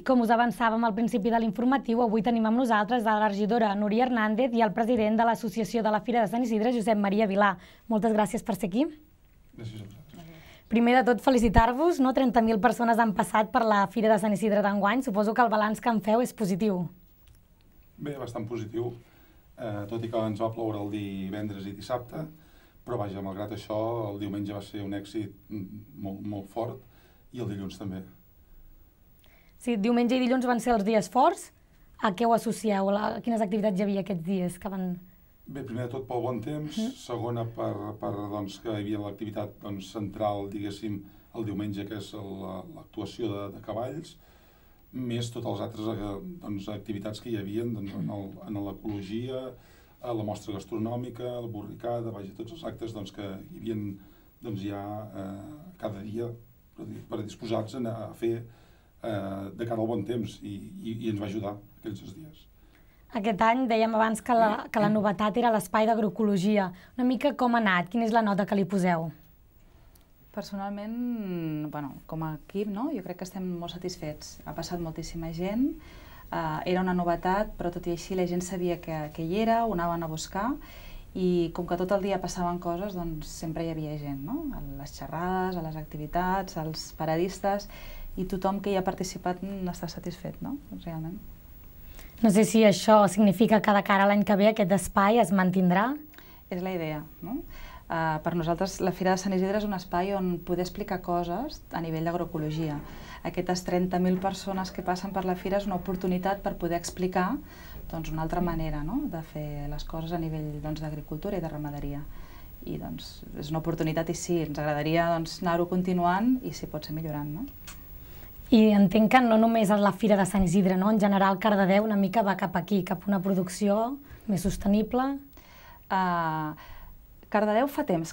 I com us avançàvem al principi de l'informatiu, avui tenim amb nosaltres a la regidora Núria Hernández i el president de l'Associació de la Fira de Sant Isidre, Josep Maria Vilà. Moltes gràcies per ser aquí. Gràcies a vosaltres. Primer de tot, felicitar-vos. No? 30.000 persones han passat per la Fira de Sant Isidre d'enguany. Suposo que el balanç que en feu és positiu. Bé, bastant positiu, eh, tot i que ens va ploure el divendres i dissabte, però vaja, malgrat això, el diumenge va ser un èxit mm, molt, molt fort i el dilluns també. Sí, diumenge i dilluns van ser els dies forts, a què ho associeu? A, quines activitats hi havia aquests dies que van... Bé, primer de tot pel bon temps, mm. segona per, per doncs, que hi havia l'activitat doncs, central, diguéssim, el diumenge, que és l'actuació de, de cavalls, més totes les altres eh, doncs, activitats que hi havia doncs, en l'ecologia, a eh, la mostra gastronòmica, el borricada, vaja, tots els actes doncs, que hi havia doncs, ja eh, cada dia per, per predisposats a, a fer eh, de cara al bon temps i, i, i ens va ajudar dos dies. Aquest any dèiem abans que la, que la novetat era l'espai d'agroecologia. Una mica com ha anat? Quina és la nota que li poseu? Personalment, bueno, com a equip, no? jo crec que estem molt satisfets. Ha passat moltíssima gent, eh, era una novetat, però tot i així la gent sabia que, que hi era, ho anaven a buscar, i com que tot el dia passaven coses, doncs sempre hi havia gent, no? a les xerrades, a les activitats, als paradistes, i tothom que hi ha participat n'està satisfet, no? Realment. No sé si això significa que de cara a l'any que ve aquest espai es mantindrà? És la idea, no? Uh, per nosaltres la Fira de Sant Isidre és un espai on poder explicar coses a nivell d'agroecologia. Aquestes 30.000 persones que passen per la Fira és una oportunitat per poder explicar doncs, una altra manera no? de fer les coses a nivell doncs, d'agricultura doncs, i de ramaderia. I doncs, és una oportunitat i sí, ens agradaria doncs, anar-ho continuant i si pot ser millorant. No? I entenc que no només a la Fira de Sant Isidre, no? en general Cardedeu una mica va cap aquí, cap a una producció més sostenible. Uh, Cardedeu fa temps